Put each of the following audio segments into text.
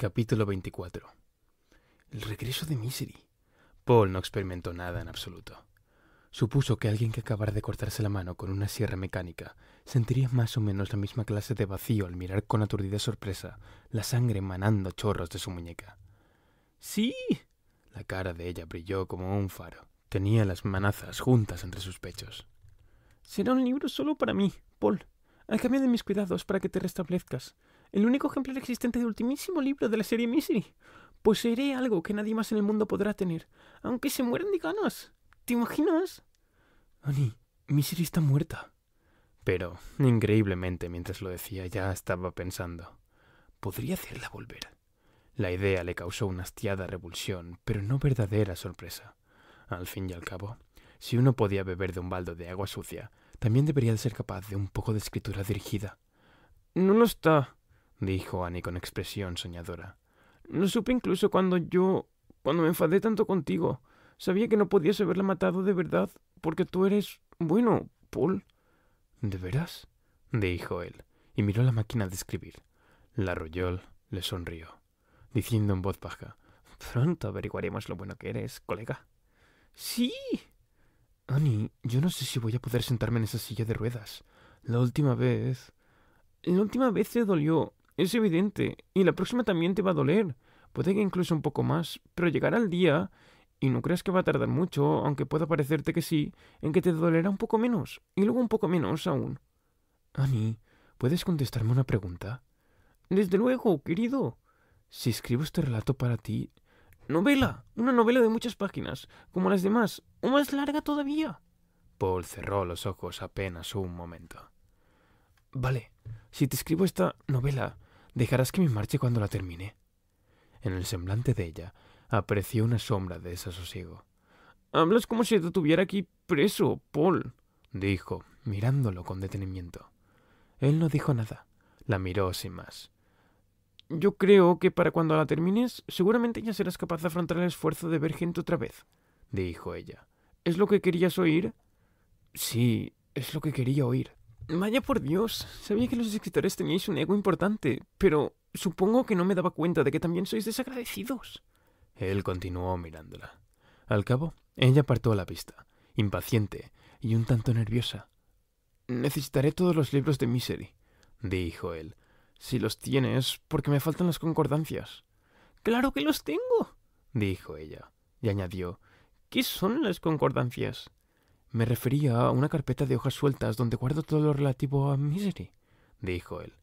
Capítulo 24. El regreso de Misery. Paul no experimentó nada en absoluto. Supuso que alguien que acabara de cortarse la mano con una sierra mecánica sentiría más o menos la misma clase de vacío al mirar con aturdida sorpresa la sangre emanando chorros de su muñeca. ¡Sí! La cara de ella brilló como un faro. Tenía las manazas juntas entre sus pechos. Será un libro solo para mí, Paul. Al cambio de mis cuidados para que te restablezcas el único ejemplar existente del ultimísimo libro de la serie Misery. Poseeré algo que nadie más en el mundo podrá tener, aunque se mueran de ganas. ¿Te imaginas? Ani, Misery está muerta. Pero, increíblemente, mientras lo decía, ya estaba pensando. Podría hacerla volver. La idea le causó una hastiada revulsión, pero no verdadera sorpresa. Al fin y al cabo, si uno podía beber de un baldo de agua sucia, también debería de ser capaz de un poco de escritura dirigida. No lo está, dijo Annie con expresión soñadora. No supe incluso cuando yo... cuando me enfadé tanto contigo. Sabía que no podías haberla matado de verdad, porque tú eres... bueno, Paul. ¿De veras? dijo él, y miró la máquina de escribir. La Royol le sonrió, diciendo en voz baja, Pronto averiguaremos lo bueno que eres, colega. Sí. Annie, yo no sé si voy a poder sentarme en esa silla de ruedas. La última vez... La última vez te dolió es evidente, y la próxima también te va a doler, puede que incluso un poco más, pero llegará el día, y no creas que va a tardar mucho, aunque pueda parecerte que sí, en que te dolerá un poco menos, y luego un poco menos aún. Annie, ¿puedes contestarme una pregunta? Desde luego, querido. Si escribo este relato para ti... Novela, una novela de muchas páginas, como las demás, o más larga todavía. Paul cerró los ojos apenas un momento. Vale, si te escribo esta novela, ¿Dejarás que me marche cuando la termine? En el semblante de ella apareció una sombra de desasosiego. Hablas como si te tuviera aquí preso, Paul, dijo, mirándolo con detenimiento. Él no dijo nada. La miró sin más. Yo creo que para cuando la termines, seguramente ya serás capaz de afrontar el esfuerzo de ver gente otra vez, dijo ella. ¿Es lo que querías oír? Sí, es lo que quería oír. Vaya por Dios, sabía que los escritores teníais un ego importante, pero supongo que no me daba cuenta de que también sois desagradecidos. Él continuó mirándola. Al cabo, ella apartó la vista, impaciente y un tanto nerviosa. Necesitaré todos los libros de Misery, dijo él. Si los tienes, porque me faltan las concordancias. Claro que los tengo, dijo ella, y añadió, ¿qué son las concordancias? Me refería a una carpeta de hojas sueltas donde guardo todo lo relativo a Misery, dijo él.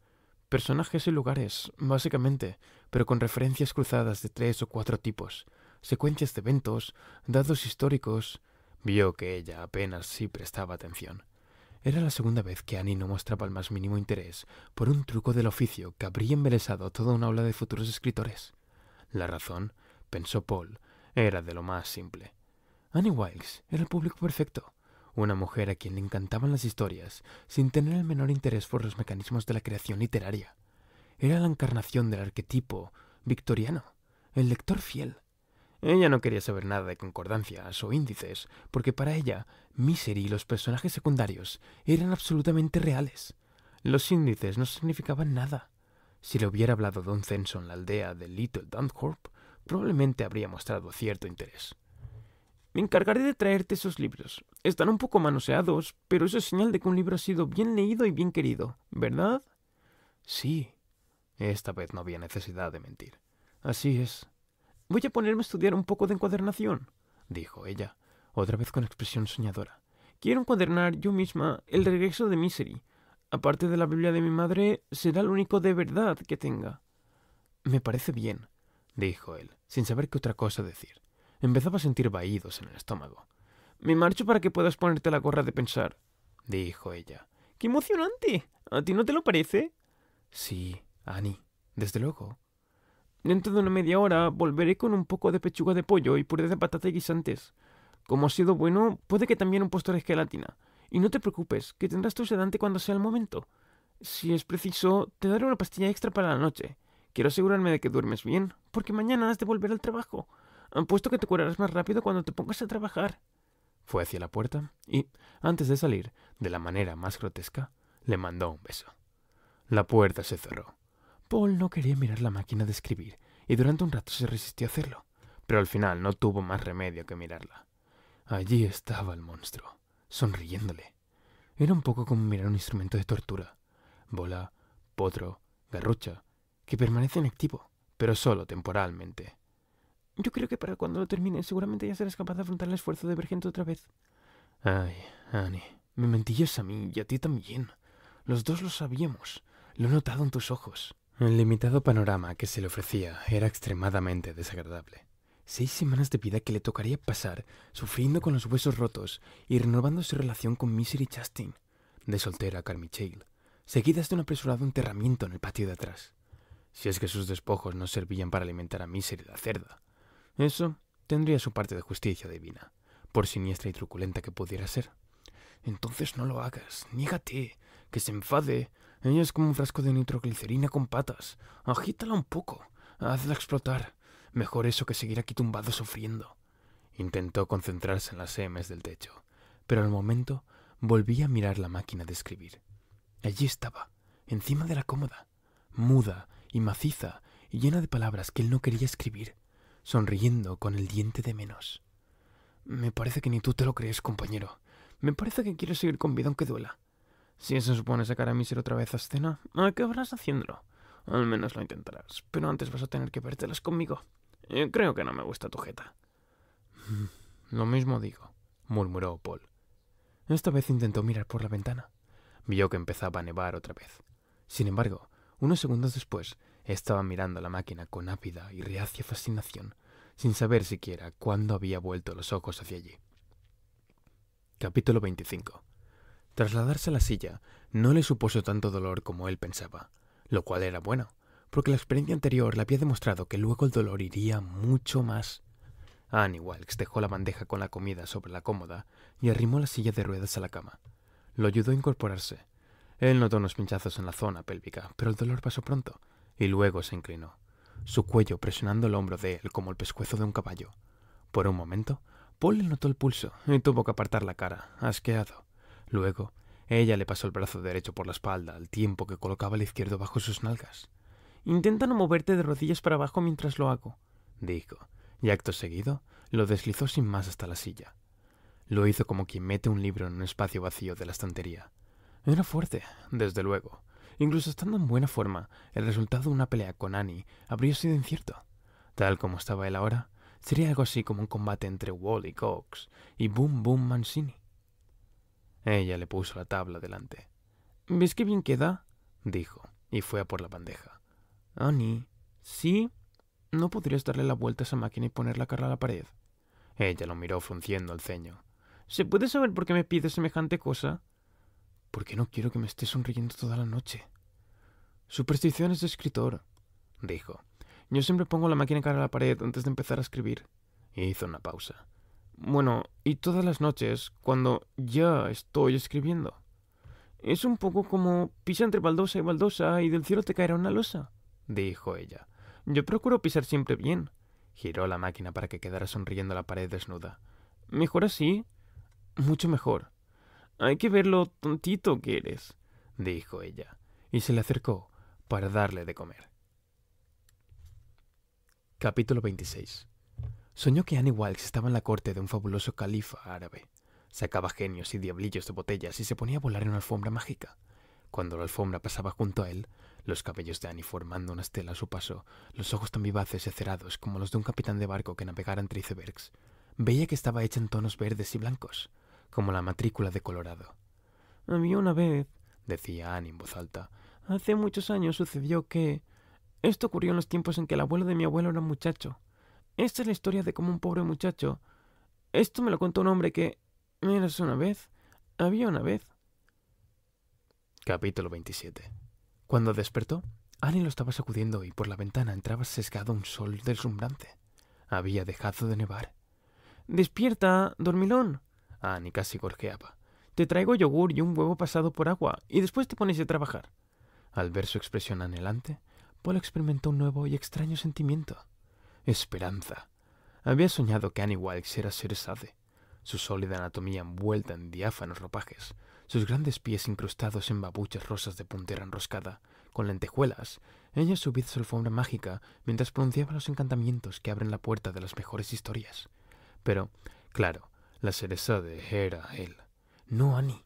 Personajes y lugares, básicamente, pero con referencias cruzadas de tres o cuatro tipos, secuencias de eventos, datos históricos. Vio que ella apenas sí prestaba atención. Era la segunda vez que Annie no mostraba el más mínimo interés por un truco del oficio que habría embelesado toda una ola de futuros escritores. La razón, pensó Paul, era de lo más simple. Annie Wiles era el público perfecto una mujer a quien le encantaban las historias, sin tener el menor interés por los mecanismos de la creación literaria. Era la encarnación del arquetipo victoriano, el lector fiel. Ella no quería saber nada de concordancias o índices, porque para ella, Misery y los personajes secundarios eran absolutamente reales. Los índices no significaban nada. Si le hubiera hablado Don Censon en la aldea de Little Dunthorpe, probablemente habría mostrado cierto interés. Me encargaré de traerte esos libros. Están un poco manoseados, pero eso es señal de que un libro ha sido bien leído y bien querido, ¿verdad? Sí. Esta vez no había necesidad de mentir. Así es. Voy a ponerme a estudiar un poco de encuadernación, dijo ella, otra vez con expresión soñadora. Quiero encuadernar yo misma el regreso de Misery. Aparte de la Biblia de mi madre, será el único de verdad que tenga. Me parece bien, dijo él, sin saber qué otra cosa decir. Empezaba a sentir vaídos en el estómago. Me marcho para que puedas ponerte la gorra de pensar, dijo ella. ¡Qué emocionante! ¿A ti no te lo parece? Sí, Annie, desde luego. Dentro de una media hora volveré con un poco de pechuga de pollo y puré de patata y guisantes. Como ha sido bueno, puede que también un postre de gelatina. Y no te preocupes, que tendrás tu sedante cuando sea el momento. Si es preciso, te daré una pastilla extra para la noche. Quiero asegurarme de que duermes bien, porque mañana has de volver al trabajo. Han puesto que te curarás más rápido cuando te pongas a trabajar. Fue hacia la puerta y, antes de salir, de la manera más grotesca, le mandó un beso. La puerta se cerró. Paul no quería mirar la máquina de escribir y durante un rato se resistió a hacerlo, pero al final no tuvo más remedio que mirarla. Allí estaba el monstruo, sonriéndole. Era un poco como mirar un instrumento de tortura. Bola, potro, garrucha, que permanece inactivo, pero solo temporalmente. Yo creo que para cuando lo termine, seguramente ya serás capaz de afrontar el esfuerzo de gente otra vez. Ay, Annie, me mentías a mí y a ti también. Los dos lo sabíamos. Lo he notado en tus ojos. El limitado panorama que se le ofrecía era extremadamente desagradable. Seis semanas de vida que le tocaría pasar, sufriendo con los huesos rotos y renovando su relación con Misery Chastain, de soltera a Carmichael, seguidas de un apresurado enterramiento en el patio de atrás. Si es que sus despojos no servían para alimentar a Misery la cerda, eso tendría su parte de justicia divina, por siniestra y truculenta que pudiera ser. Entonces no lo hagas, niégate, que se enfade. Ella es como un frasco de nitroglicerina con patas. Agítala un poco, hazla explotar. Mejor eso que seguir aquí tumbado sufriendo. Intentó concentrarse en las hemes del techo, pero al momento volvía a mirar la máquina de escribir. Allí estaba, encima de la cómoda, muda y maciza y llena de palabras que él no quería escribir sonriendo con el diente de menos. Me parece que ni tú te lo crees, compañero. Me parece que quieres seguir con vida aunque duela. Si eso supone sacar a Miser otra vez a escena, habrás haciéndolo. Al menos lo intentarás, pero antes vas a tener que vértelas conmigo. Eh, creo que no me gusta tu jeta. Mm, lo mismo digo, murmuró Paul. Esta vez intentó mirar por la ventana. Vio que empezaba a nevar otra vez. Sin embargo, unos segundos después, estaba mirando la máquina con ávida y reacia fascinación, sin saber siquiera cuándo había vuelto los ojos hacia allí. Capítulo 25. Trasladarse a la silla no le supuso tanto dolor como él pensaba, lo cual era bueno, porque la experiencia anterior le había demostrado que luego el dolor iría mucho más. Annie Wilkes dejó la bandeja con la comida sobre la cómoda y arrimó la silla de ruedas a la cama. Lo ayudó a incorporarse. Él notó unos pinchazos en la zona pélvica, pero el dolor pasó pronto, y luego se inclinó, su cuello presionando el hombro de él como el pescuezo de un caballo. Por un momento, Paul le notó el pulso y tuvo que apartar la cara, asqueado. Luego, ella le pasó el brazo derecho por la espalda al tiempo que colocaba el izquierdo bajo sus nalgas. Intenta no moverte de rodillas para abajo mientras lo hago, dijo, y acto seguido lo deslizó sin más hasta la silla. Lo hizo como quien mete un libro en un espacio vacío de la estantería. Era fuerte, desde luego, Incluso estando en buena forma, el resultado de una pelea con Annie habría sido incierto. Tal como estaba él ahora, sería algo así como un combate entre Wally Cox y Boom Boom Mancini. Ella le puso la tabla delante. ¿Ves qué bien queda? dijo, y fue a por la bandeja. Annie, ¿sí? ¿No podrías darle la vuelta a esa máquina y poner la cara a la pared? Ella lo miró frunciendo el ceño. ¿Se puede saber por qué me pide semejante cosa? porque no quiero que me esté sonriendo toda la noche. supersticiones de escritor, dijo. Yo siempre pongo la máquina cara a la pared antes de empezar a escribir. hizo una pausa. Bueno, y todas las noches, cuando ya estoy escribiendo. Es un poco como pisa entre baldosa y baldosa y del cielo te caerá una losa, dijo ella. Yo procuro pisar siempre bien. Giró la máquina para que quedara sonriendo la pared desnuda. Mejor así. Mucho mejor. Hay que ver lo tontito que eres, dijo ella, y se le acercó para darle de comer. Capítulo 26. Soñó que Annie Wilkes estaba en la corte de un fabuloso califa árabe. Sacaba genios y diablillos de botellas y se ponía a volar en una alfombra mágica. Cuando la alfombra pasaba junto a él, los cabellos de Annie formando una estela a su paso, los ojos tan vivaces y acerados como los de un capitán de barco que navegara entre icebergs. Veía que estaba hecha en tonos verdes y blancos como la matrícula de Colorado. Había una vez, decía Annie en voz alta, hace muchos años sucedió que... Esto ocurrió en los tiempos en que el abuelo de mi abuelo era un muchacho. Esta es la historia de cómo un pobre muchacho... Esto me lo contó un hombre que... es una vez. Había una vez. Capítulo 27. Cuando despertó, Annie lo estaba sacudiendo y por la ventana entraba sesgado un sol deslumbrante. Había dejado de nevar. Despierta, dormilón, Ah, ni casi gorjeaba. Te traigo yogur y un huevo pasado por agua, y después te pones a trabajar. Al ver su expresión anhelante, Paul experimentó un nuevo y extraño sentimiento. Esperanza. Había soñado que Annie Wilkes era seresade. Su sólida anatomía envuelta en diáfanos ropajes, sus grandes pies incrustados en babuchas rosas de puntera enroscada, con lentejuelas, ella subía su alfombra mágica mientras pronunciaba los encantamientos que abren la puerta de las mejores historias. Pero, claro, la cereza de era él, no Annie.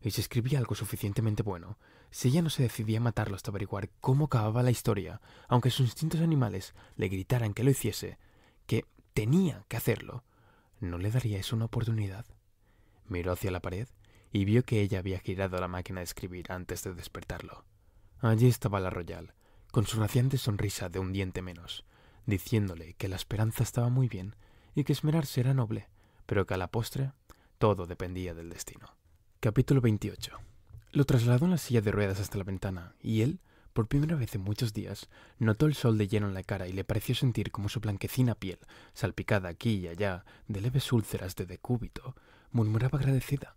Y si escribía algo suficientemente bueno, si ella no se decidía a matarlo hasta averiguar cómo acababa la historia, aunque sus instintos animales le gritaran que lo hiciese, que tenía que hacerlo, ¿no le daría eso una oportunidad? Miró hacia la pared y vio que ella había girado la máquina de escribir antes de despertarlo. Allí estaba la Royal, con su naciente sonrisa de un diente menos, diciéndole que la esperanza estaba muy bien y que esmerarse era noble, pero que a la postre todo dependía del destino. Capítulo 28. Lo trasladó en la silla de ruedas hasta la ventana, y él, por primera vez en muchos días, notó el sol de lleno en la cara y le pareció sentir como su blanquecina piel, salpicada aquí y allá de leves úlceras de decúbito, murmuraba agradecida.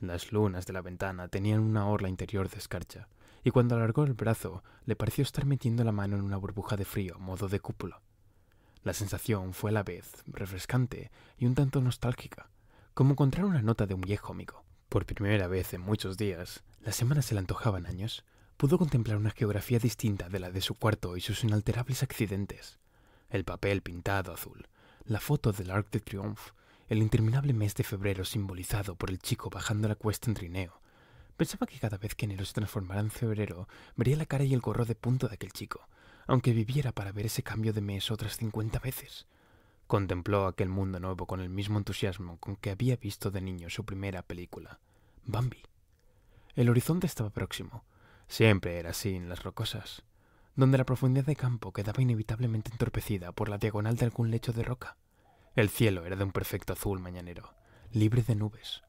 Las lunas de la ventana tenían una orla interior de escarcha, y cuando alargó el brazo le pareció estar metiendo la mano en una burbuja de frío, modo de cúpula. La sensación fue a la vez refrescante y un tanto nostálgica, como encontrar una nota de un viejo amigo. Por primera vez en muchos días, las semanas se le antojaban años, pudo contemplar una geografía distinta de la de su cuarto y sus inalterables accidentes. El papel pintado azul, la foto del Arc de Triomphe, el interminable mes de febrero simbolizado por el chico bajando la cuesta en trineo. Pensaba que cada vez que enero se transformara en febrero, vería la cara y el gorro de punto de aquel chico, aunque viviera para ver ese cambio de mes otras cincuenta veces. Contempló aquel mundo nuevo con el mismo entusiasmo con que había visto de niño su primera película, Bambi. El horizonte estaba próximo, siempre era así en las rocosas, donde la profundidad de campo quedaba inevitablemente entorpecida por la diagonal de algún lecho de roca. El cielo era de un perfecto azul mañanero, libre de nubes.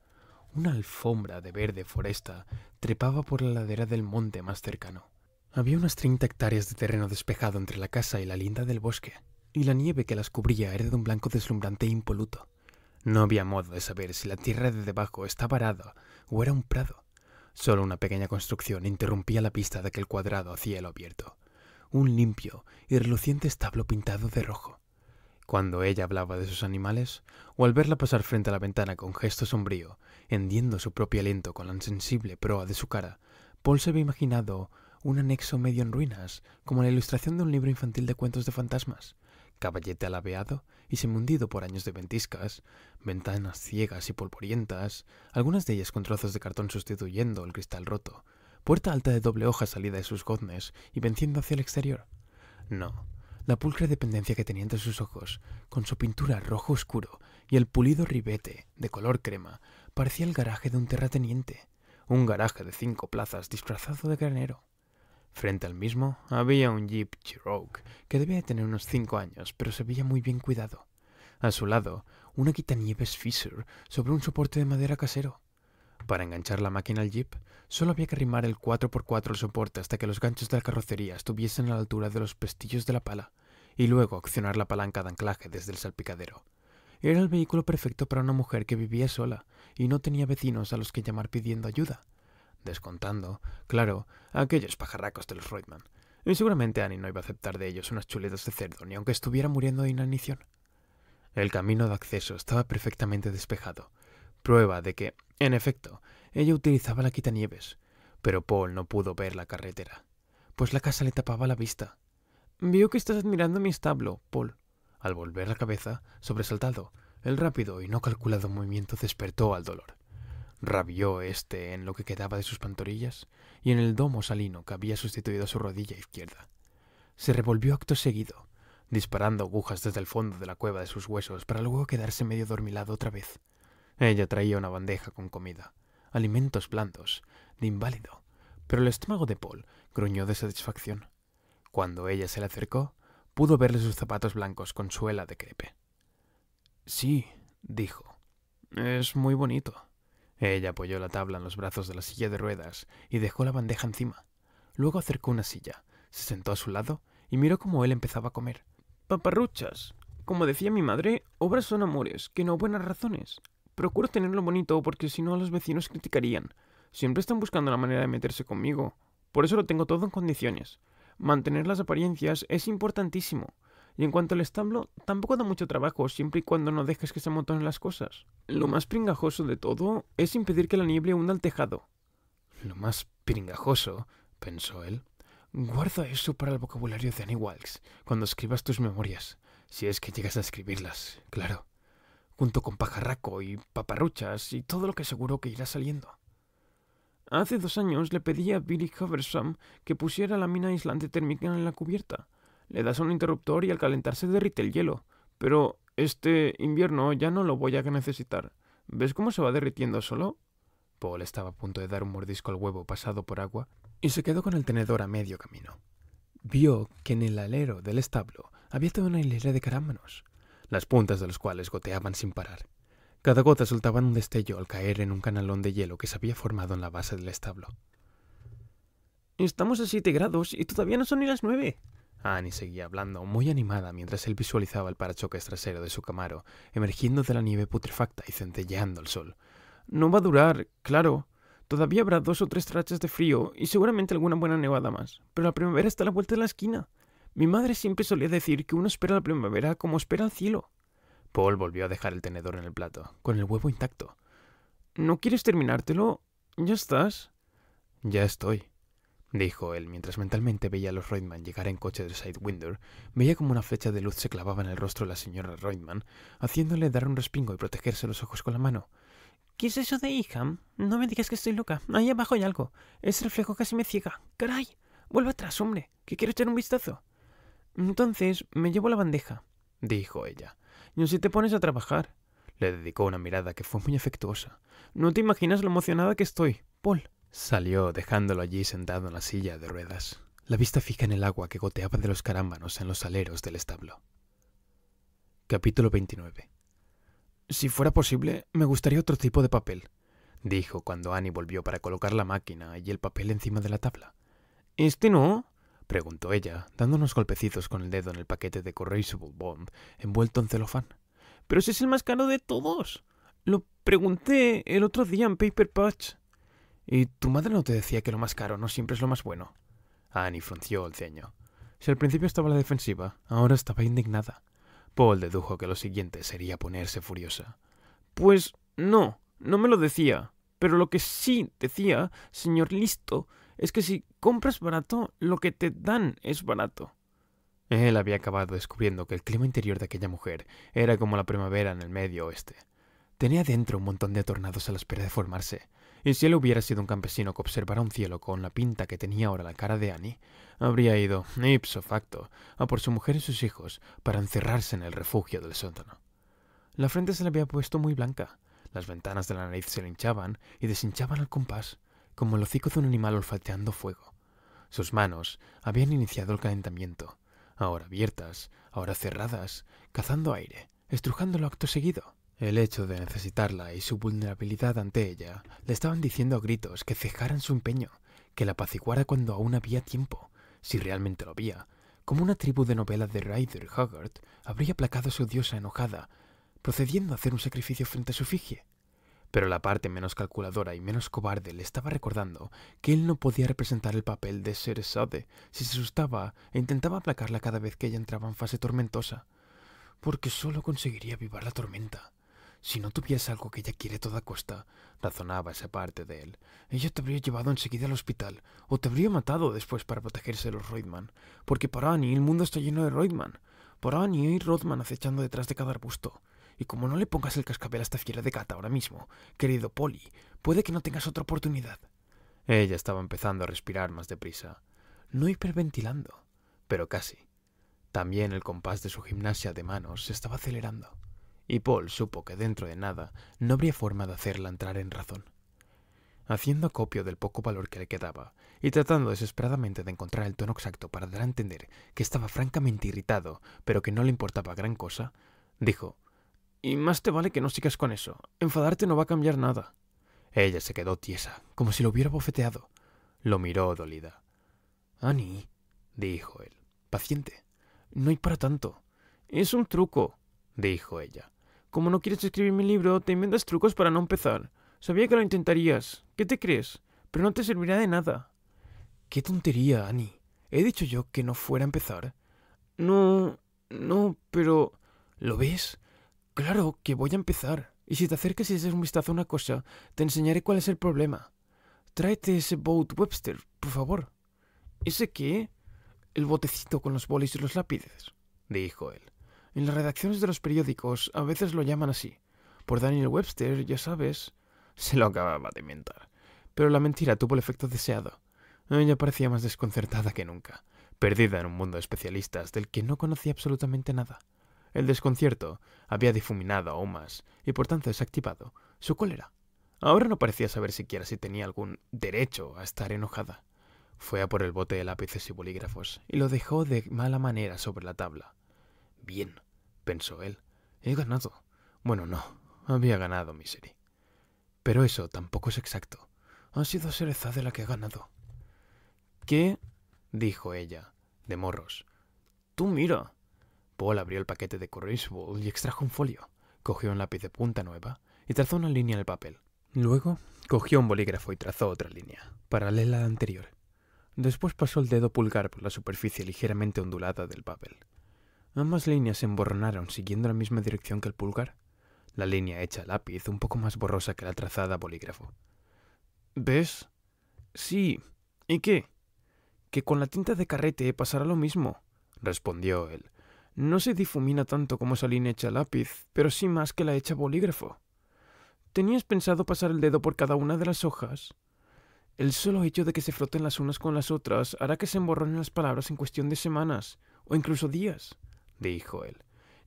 Una alfombra de verde foresta trepaba por la ladera del monte más cercano. Había unas 30 hectáreas de terreno despejado entre la casa y la linda del bosque, y la nieve que las cubría era de un blanco deslumbrante e impoluto. No había modo de saber si la tierra de debajo estaba arada o era un prado. Solo una pequeña construcción interrumpía la pista de aquel cuadrado a cielo abierto. Un limpio y reluciente establo pintado de rojo. Cuando ella hablaba de sus animales, o al verla pasar frente a la ventana con gesto sombrío, hendiendo su propio aliento con la insensible proa de su cara, Paul se había imaginado un anexo medio en ruinas, como la ilustración de un libro infantil de cuentos de fantasmas, caballete alabeado y semundido por años de ventiscas, ventanas ciegas y polvorientas, algunas de ellas con trozos de cartón sustituyendo el cristal roto, puerta alta de doble hoja salida de sus goznes y venciendo hacia el exterior. No, la pulcra dependencia que tenía entre sus ojos, con su pintura rojo oscuro y el pulido ribete de color crema, parecía el garaje de un terrateniente, un garaje de cinco plazas disfrazado de granero. Frente al mismo había un Jeep Cherokee que debía tener unos cinco años, pero se veía muy bien cuidado. A su lado, una quitanieves Fisher sobre un soporte de madera casero. Para enganchar la máquina al Jeep, solo había que arrimar el 4x4 al soporte hasta que los ganchos de la carrocería estuviesen a la altura de los pestillos de la pala, y luego accionar la palanca de anclaje desde el salpicadero. Era el vehículo perfecto para una mujer que vivía sola y no tenía vecinos a los que llamar pidiendo ayuda, descontando, claro, aquellos pajarracos de los Y seguramente Annie no iba a aceptar de ellos unas chuletas de cerdo, ni aunque estuviera muriendo de inanición. El camino de acceso estaba perfectamente despejado, prueba de que, en efecto, ella utilizaba la quitanieves, pero Paul no pudo ver la carretera, pues la casa le tapaba la vista. «Vio que estás admirando mi establo, Paul. Al volver la cabeza, sobresaltado, el rápido y no calculado movimiento despertó al dolor. Rabió éste en lo que quedaba de sus pantorillas y en el domo salino que había sustituido su rodilla izquierda. Se revolvió acto seguido, disparando agujas desde el fondo de la cueva de sus huesos para luego quedarse medio dormilado otra vez. Ella traía una bandeja con comida, alimentos blandos, de inválido, pero el estómago de Paul gruñó de satisfacción. Cuando ella se le acercó, pudo verle sus zapatos blancos con suela de crepe. Sí, dijo. Es muy bonito. Ella apoyó la tabla en los brazos de la silla de ruedas y dejó la bandeja encima. Luego acercó una silla, se sentó a su lado y miró cómo él empezaba a comer. Paparruchas. Como decía mi madre, obras son amores, que no buenas razones. Procuro tenerlo bonito porque si no los vecinos criticarían. Siempre están buscando la manera de meterse conmigo. Por eso lo tengo todo en condiciones. Mantener las apariencias es importantísimo. Y en cuanto al establo, tampoco da mucho trabajo siempre y cuando no dejes que se monten las cosas. Lo más pringajoso de todo es impedir que la niebla hunda el tejado. Lo más pringajoso, pensó él. Guarda eso para el vocabulario de Annie Walks cuando escribas tus memorias, si es que llegas a escribirlas, claro, junto con pajarraco y paparruchas y todo lo que seguro que irá saliendo. Hace dos años le pedí a Billy Haversam que pusiera la mina aislante térmica en la cubierta, le das un interruptor y al calentarse derrite el hielo. Pero este invierno ya no lo voy a necesitar. ¿Ves cómo se va derritiendo solo? Paul estaba a punto de dar un mordisco al huevo pasado por agua y se quedó con el tenedor a medio camino. Vio que en el alero del establo había toda una hilera de carámanos, las puntas de los cuales goteaban sin parar. Cada gota soltaba un destello al caer en un canalón de hielo que se había formado en la base del establo. Estamos a siete grados y todavía no son ni las nueve, Annie seguía hablando, muy animada, mientras él visualizaba el parachoques trasero de su Camaro, emergiendo de la nieve putrefacta y centelleando al sol. No va a durar, claro. Todavía habrá dos o tres trachas de frío y seguramente alguna buena nevada más, pero la primavera está a la vuelta de la esquina. Mi madre siempre solía decir que uno espera la primavera como espera el cielo. Paul volvió a dejar el tenedor en el plato, con el huevo intacto. ¿No quieres terminártelo? ¿Ya estás? Ya estoy dijo él mientras mentalmente veía a los Reutemann llegar en coche de Sidewinder, veía como una flecha de luz se clavaba en el rostro de la señora Roidman, haciéndole dar un respingo y protegerse los ojos con la mano. ¿Qué es eso de Iham? No me digas que estoy loca. Ahí abajo hay algo. Ese reflejo casi me ciega. ¡Caray! ¡Vuelve atrás, hombre, que quiero echar un vistazo. Entonces me llevo la bandeja, dijo ella. Y si te pones a trabajar. Le dedicó una mirada que fue muy afectuosa. No te imaginas lo emocionada que estoy, Paul. Salió, dejándolo allí sentado en la silla de ruedas, la vista fija en el agua que goteaba de los carámbanos en los aleros del establo. Capítulo 29 Si fuera posible, me gustaría otro tipo de papel, dijo cuando Annie volvió para colocar la máquina y el papel encima de la tabla. ¿Este no? preguntó ella, dando unos golpecitos con el dedo en el paquete de Corrisible Bond envuelto en celofán. Pero ese es el más caro de todos. Lo pregunté el otro día en Paper Patch. ¿Y tu madre no te decía que lo más caro no siempre es lo más bueno? Annie ah, frunció el ceño. Si al principio estaba la defensiva, ahora estaba indignada. Paul dedujo que lo siguiente sería ponerse furiosa. Pues no, no me lo decía. Pero lo que sí decía, señor listo, es que si compras barato, lo que te dan es barato. Él había acabado descubriendo que el clima interior de aquella mujer era como la primavera en el medio oeste. Tenía dentro un montón de tornados a la espera de formarse, y si él hubiera sido un campesino que observara un cielo con la pinta que tenía ahora la cara de Annie, habría ido, ipso facto, a por su mujer y sus hijos para encerrarse en el refugio del sótano. La frente se le había puesto muy blanca, las ventanas de la nariz se le hinchaban y deshinchaban al compás, como el hocico de un animal olfateando fuego. Sus manos habían iniciado el calentamiento, ahora abiertas, ahora cerradas, cazando aire, estrujándolo acto seguido. El hecho de necesitarla y su vulnerabilidad ante ella le estaban diciendo a gritos que cejaran su empeño, que la apaciguara cuando aún había tiempo, si realmente lo había, como una tribu de novelas de Ryder Haggard, habría aplacado a su diosa enojada, procediendo a hacer un sacrificio frente a su figie. Pero la parte menos calculadora y menos cobarde le estaba recordando que él no podía representar el papel de ser Sade si se asustaba e intentaba aplacarla cada vez que ella entraba en fase tormentosa, porque solo conseguiría avivar la tormenta. Si no tuviese algo que ella quiere a toda costa, razonaba esa parte de él, ella te habría llevado enseguida al hospital, o te habría matado después para protegerse de los Roidman, porque para Annie el mundo está lleno de Roidman, para Annie hay Rodman acechando detrás de cada arbusto. Y como no le pongas el cascabel a esta fiera de gata ahora mismo, querido Polly, puede que no tengas otra oportunidad. Ella estaba empezando a respirar más deprisa, no hiperventilando, pero casi. También el compás de su gimnasia de manos se estaba acelerando y Paul supo que dentro de nada no habría forma de hacerla entrar en razón. Haciendo acopio del poco valor que le quedaba y tratando desesperadamente de encontrar el tono exacto para dar a entender que estaba francamente irritado, pero que no le importaba gran cosa, dijo, Y más te vale que no sigas con eso. Enfadarte no va a cambiar nada. Ella se quedó tiesa, como si lo hubiera bofeteado. Lo miró dolida. "Ani", dijo él, paciente, no hay para tanto. Es un truco dijo ella. Como no quieres escribir mi libro, te inventas trucos para no empezar. Sabía que lo intentarías. ¿Qué te crees? Pero no te servirá de nada. Qué tontería, Annie. ¿He dicho yo que no fuera a empezar? No, no, pero... ¿Lo ves? Claro que voy a empezar. Y si te acercas y echas un vistazo a una cosa, te enseñaré cuál es el problema. Tráete ese boat Webster, por favor. ¿Ese qué? El botecito con los bolis y los lápices, dijo él. En las redacciones de los periódicos a veces lo llaman así. Por Daniel Webster, ya sabes, se lo acababa de mentar, Pero la mentira tuvo el efecto deseado. Ella parecía más desconcertada que nunca, perdida en un mundo de especialistas del que no conocía absolutamente nada. El desconcierto había difuminado aún más y por tanto desactivado su cólera. Ahora no parecía saber siquiera si tenía algún derecho a estar enojada. Fue a por el bote de lápices y bolígrafos y lo dejó de mala manera sobre la tabla. Bien, pensó él. He ganado. Bueno, no, había ganado Misery. Pero eso tampoco es exacto. Ha sido de la que ha ganado. ¿Qué? dijo ella, de morros. Tú mira. Paul abrió el paquete de correos y extrajo un folio. Cogió un lápiz de punta nueva y trazó una línea en el papel. Luego cogió un bolígrafo y trazó otra línea, paralela a la anterior. Después pasó el dedo pulgar por la superficie ligeramente ondulada del papel. Ambas líneas se emborronaron siguiendo la misma dirección que el pulgar. La línea hecha lápiz un poco más borrosa que la trazada bolígrafo. ¿Ves? Sí. ¿Y qué? Que con la tinta de carrete pasará lo mismo, respondió él. No se difumina tanto como esa línea hecha lápiz, pero sí más que la hecha bolígrafo. ¿Tenías pensado pasar el dedo por cada una de las hojas? El solo hecho de que se froten las unas con las otras hará que se emborronen las palabras en cuestión de semanas, o incluso días dijo él.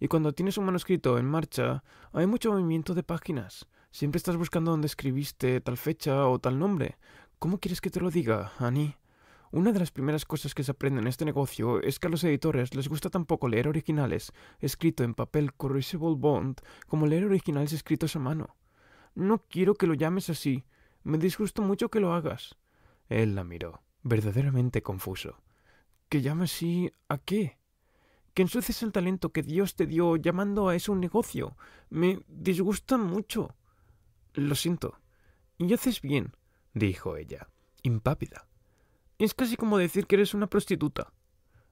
Y cuando tienes un manuscrito en marcha, hay mucho movimiento de páginas. Siempre estás buscando dónde escribiste tal fecha o tal nombre. ¿Cómo quieres que te lo diga, Annie? Una de las primeras cosas que se aprende en este negocio es que a los editores les gusta tampoco leer originales escrito en papel corrisible bond como leer originales escritos a mano. No quiero que lo llames así. Me disgusta mucho que lo hagas. Él la miró, verdaderamente confuso. ¿Que llame así a qué? que ensuces el talento que Dios te dio llamando a eso un negocio. Me disgusta mucho. Lo siento. Y haces bien, dijo ella, impávida. Es casi como decir que eres una prostituta.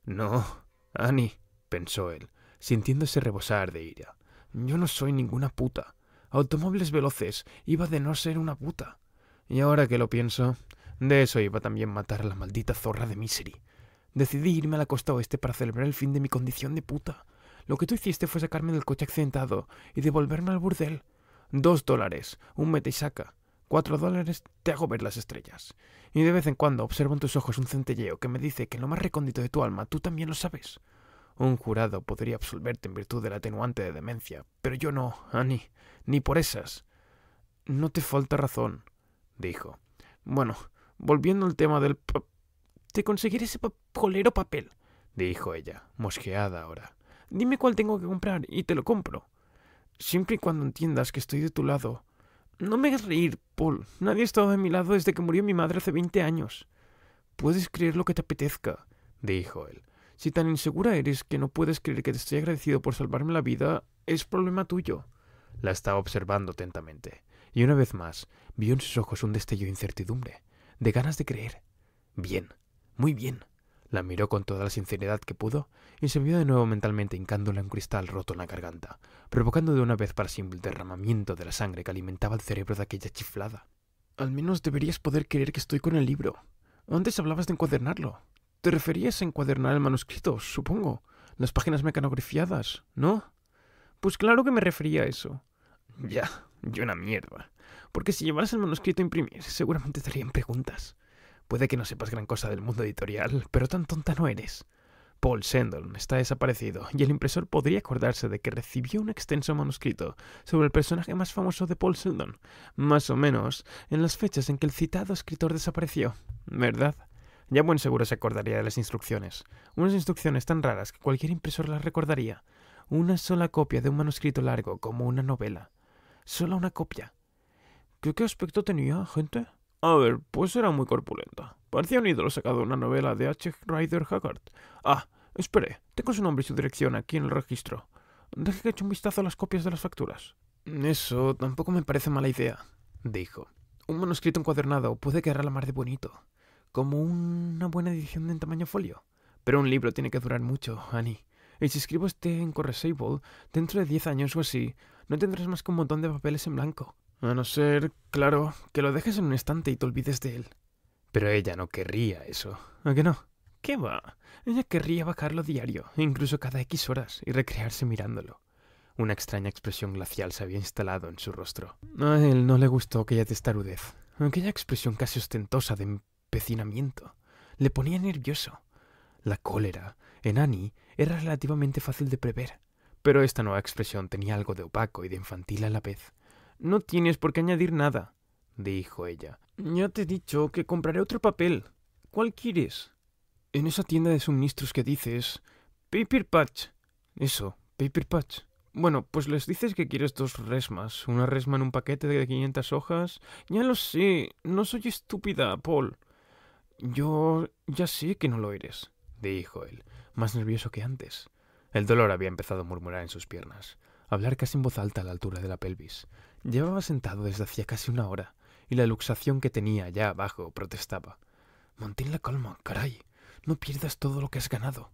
No, Annie, pensó él, sintiéndose rebosar de ira. Yo no soy ninguna puta. Automóviles veloces, iba de no ser una puta. Y ahora que lo pienso, de eso iba también matar a la maldita zorra de Misery. Decidí irme a la costa oeste para celebrar el fin de mi condición de puta. Lo que tú hiciste fue sacarme del coche accidentado y devolverme al burdel. Dos dólares, un mete y saca. Cuatro dólares te hago ver las estrellas. Y de vez en cuando observo en tus ojos un centelleo que me dice que en lo más recóndito de tu alma tú también lo sabes. Un jurado podría absolverte en virtud del atenuante de demencia, pero yo no, Annie, ni por esas. No te falta razón, dijo. Bueno, volviendo al tema del te conseguir ese polero papel, dijo ella, mosqueada ahora. Dime cuál tengo que comprar y te lo compro. Siempre y cuando entiendas que estoy de tu lado. No me hagas reír, Paul. Nadie ha estado de mi lado desde que murió mi madre hace veinte años. Puedes creer lo que te apetezca, dijo él. Si tan insegura eres que no puedes creer que te estoy agradecido por salvarme la vida, es problema tuyo. La estaba observando atentamente, y una vez más vio en sus ojos un destello de incertidumbre, de ganas de creer. Bien, muy bien. La miró con toda la sinceridad que pudo y se vio de nuevo mentalmente hincándole un cristal roto en la garganta, provocando de una vez para siempre el derramamiento de la sangre que alimentaba el cerebro de aquella chiflada. Al menos deberías poder creer que estoy con el libro. Antes hablabas de encuadernarlo. Te referías a encuadernar el manuscrito, supongo. Las páginas mecanografiadas, ¿no? Pues claro que me refería a eso. Ya, yo una mierda. Porque si llevaras el manuscrito a imprimir, seguramente te harían preguntas. Puede que no sepas gran cosa del mundo editorial, pero tan tonta no eres. Paul Sendon está desaparecido y el impresor podría acordarse de que recibió un extenso manuscrito sobre el personaje más famoso de Paul Sendon, más o menos en las fechas en que el citado escritor desapareció, ¿verdad? Ya buen seguro se acordaría de las instrucciones, unas instrucciones tan raras que cualquier impresor las recordaría, una sola copia de un manuscrito largo como una novela, solo una copia. ¿Qué, qué aspecto tenía, gente? A ver, pues era muy corpulenta. Parecía un ídolo sacado de una novela de H. Ryder Haggard. Ah, espere, tengo su nombre y su dirección aquí en el registro. Deje que eche un vistazo a las copias de las facturas. Eso tampoco me parece mala idea, dijo. Un manuscrito encuadernado puede quedar a la mar de bonito. Como una buena edición en tamaño folio. Pero un libro tiene que durar mucho, Annie. Y si escribo este en Corresable, dentro de diez años o así, no tendrás más que un montón de papeles en blanco. A no ser, claro, que lo dejes en un estante y te olvides de él. Pero ella no querría eso. ¿A que no? ¿Qué va? Ella querría bajarlo diario, incluso cada X horas, y recrearse mirándolo. Una extraña expresión glacial se había instalado en su rostro. A él no le gustó aquella testarudez, aquella expresión casi ostentosa de empecinamiento. Le ponía nervioso. La cólera, en Annie, era relativamente fácil de prever, pero esta nueva expresión tenía algo de opaco y de infantil a la vez. No tienes por qué añadir nada, dijo ella. Ya te he dicho que compraré otro papel. ¿Cuál quieres? En esa tienda de suministros que dices... Paper Patch. Eso, Paper Patch. Bueno, pues les dices que quieres dos resmas, una resma en un paquete de 500 hojas. Ya lo sé, no soy estúpida, Paul. Yo ya sé que no lo eres, dijo él, más nervioso que antes. El dolor había empezado a murmurar en sus piernas, hablar casi en voz alta a la altura de la pelvis. Llevaba sentado desde hacía casi una hora, y la luxación que tenía allá abajo protestaba. Mantén la calma, caray. No pierdas todo lo que has ganado.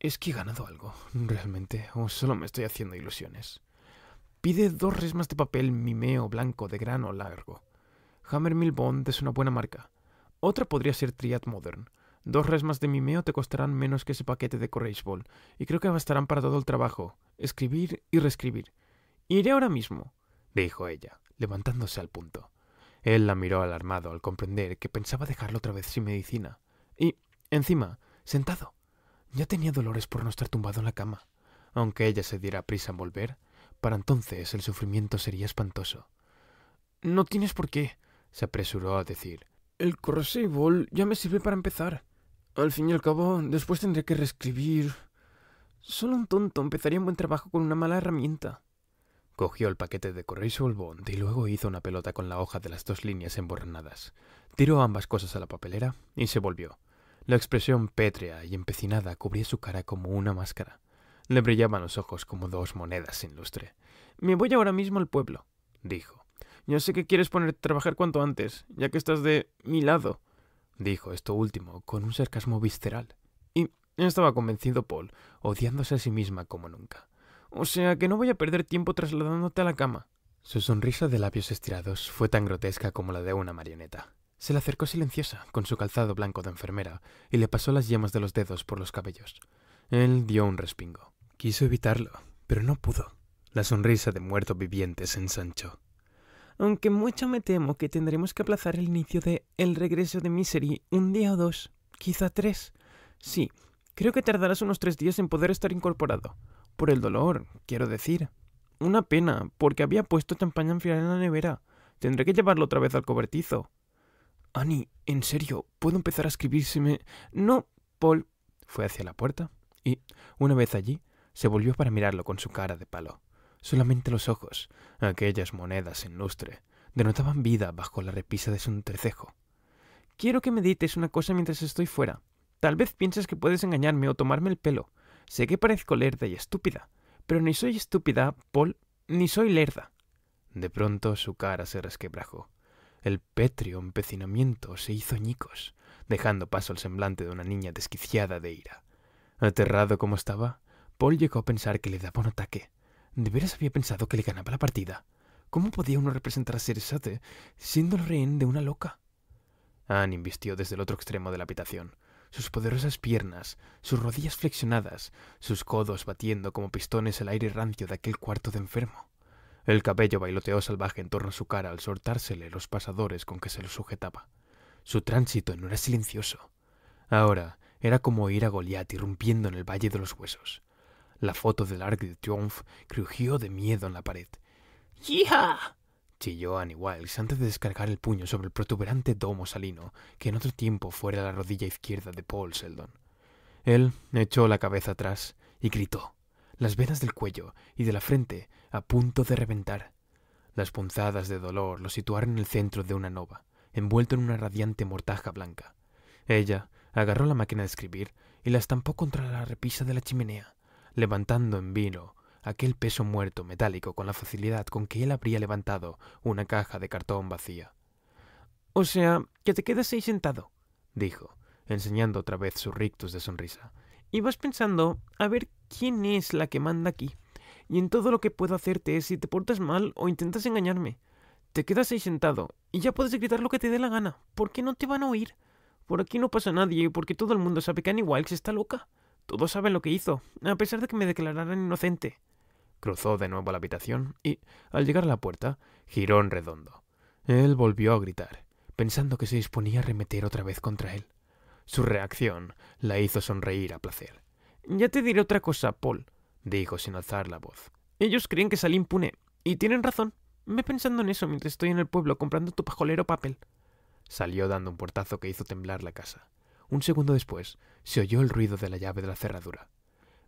¿Es que he ganado algo, realmente? ¿O solo me estoy haciendo ilusiones? Pide dos resmas de papel mimeo blanco de grano largo. Hammer Mill Bond es una buena marca. Otra podría ser Triad Modern. Dos resmas de mimeo te costarán menos que ese paquete de Courage Ball, y creo que bastarán para todo el trabajo, escribir y reescribir. Iré ahora mismo, dijo ella, levantándose al punto. Él la miró alarmado al comprender que pensaba dejarlo otra vez sin medicina. Y, encima, sentado. Ya tenía dolores por no estar tumbado en la cama. Aunque ella se diera prisa en volver, para entonces el sufrimiento sería espantoso. No tienes por qué, se apresuró a decir. El corrosivo ya me sirve para empezar. Al fin y al cabo, después tendré que reescribir. Solo un tonto empezaría un buen trabajo con una mala herramienta. Cogió el paquete de correos Bond y luego hizo una pelota con la hoja de las dos líneas emborronadas. Tiró ambas cosas a la papelera y se volvió. La expresión pétrea y empecinada cubría su cara como una máscara. Le brillaban los ojos como dos monedas sin lustre. Me voy ahora mismo al pueblo, dijo. —Yo sé que quieres poner a trabajar cuanto antes, ya que estás de mi lado, dijo esto último con un sarcasmo visceral. Y estaba convencido Paul, odiándose a sí misma como nunca. O sea que no voy a perder tiempo trasladándote a la cama. Su sonrisa de labios estirados fue tan grotesca como la de una marioneta. Se le acercó silenciosa, con su calzado blanco de enfermera, y le pasó las yemas de los dedos por los cabellos. Él dio un respingo. Quiso evitarlo, pero no pudo. La sonrisa de muerto viviente se ensanchó. Aunque mucho me temo que tendremos que aplazar el inicio de El regreso de Misery un día o dos, quizá tres. Sí, creo que tardarás unos tres días en poder estar incorporado por el dolor, quiero decir. Una pena, porque había puesto champaña enfriar en la nevera. Tendré que llevarlo otra vez al cobertizo. Annie, en serio, ¿puedo empezar a escribirse me... No, Paul. Fue hacia la puerta y, una vez allí, se volvió para mirarlo con su cara de palo. Solamente los ojos, aquellas monedas en lustre, denotaban vida bajo la repisa de su entrecejo. Quiero que medites una cosa mientras estoy fuera. Tal vez pienses que puedes engañarme o tomarme el pelo. Sé que parezco lerda y estúpida, pero ni soy estúpida, Paul, ni soy lerda. De pronto su cara se resquebrajó. El pétreo empecinamiento se hizo ñicos, dejando paso al semblante de una niña desquiciada de ira. Aterrado como estaba, Paul llegó a pensar que le daba un ataque. ¿De veras había pensado que le ganaba la partida? ¿Cómo podía uno representar a Sate siendo el rehén de una loca? Anne invistió desde el otro extremo de la habitación, sus poderosas piernas, sus rodillas flexionadas, sus codos batiendo como pistones el aire rancio de aquel cuarto de enfermo. El cabello bailoteó salvaje en torno a su cara al soltársele los pasadores con que se lo sujetaba. Su tránsito no era silencioso. Ahora era como ir a Goliat irrumpiendo en el Valle de los Huesos. La foto del Arc de Triomphe crujió de miedo en la pared. ¡Hija! chilló Annie Wiles antes de descargar el puño sobre el protuberante domo salino, que en otro tiempo fuera la rodilla izquierda de Paul Sheldon. Él echó la cabeza atrás y gritó, las venas del cuello y de la frente a punto de reventar. Las punzadas de dolor lo situaron en el centro de una nova, envuelto en una radiante mortaja blanca. Ella agarró la máquina de escribir y la estampó contra la repisa de la chimenea, levantando en vino aquel peso muerto metálico con la facilidad con que él habría levantado una caja de cartón vacía. O sea, que te quedas ahí sentado, dijo, enseñando otra vez su rictus de sonrisa. Y vas pensando a ver quién es la que manda aquí. Y en todo lo que puedo hacerte es si te portas mal o intentas engañarme. Te quedas ahí sentado y ya puedes gritar lo que te dé la gana, porque no te van a oír. Por aquí no pasa nadie, porque todo el mundo sabe que Annie Wilkes está loca. Todos saben lo que hizo, a pesar de que me declararan inocente. Cruzó de nuevo la habitación y, al llegar a la puerta, giró en redondo. Él volvió a gritar, pensando que se disponía a remeter otra vez contra él. Su reacción la hizo sonreír a placer. Ya te diré otra cosa, Paul, dijo sin alzar la voz. Ellos creen que salí impune, y tienen razón. Ve pensando en eso mientras estoy en el pueblo comprando tu pajolero papel. Salió dando un portazo que hizo temblar la casa. Un segundo después, se oyó el ruido de la llave de la cerradura.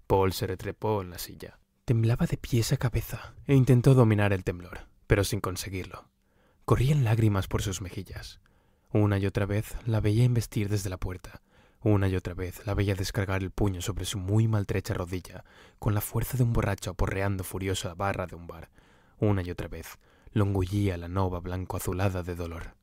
Paul se retrepó en la silla temblaba de pies a cabeza e intentó dominar el temblor, pero sin conseguirlo. Corrían lágrimas por sus mejillas. Una y otra vez la veía embestir desde la puerta. Una y otra vez la veía descargar el puño sobre su muy maltrecha rodilla, con la fuerza de un borracho aporreando furioso la barra de un bar. Una y otra vez lo engullía la nova blanco azulada de dolor.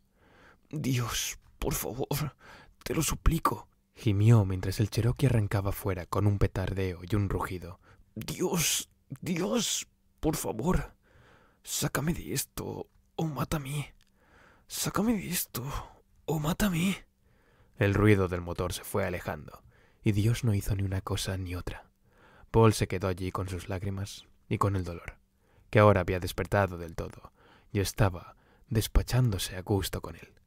Dios, por favor, te lo suplico, gimió mientras el Cherokee arrancaba fuera con un petardeo y un rugido. Dios, Dios, por favor, sácame de esto o oh, mata mí! Sácame de esto o oh, mata mí! El ruido del motor se fue alejando, y Dios no hizo ni una cosa ni otra. Paul se quedó allí con sus lágrimas y con el dolor, que ahora había despertado del todo, y estaba despachándose a gusto con él.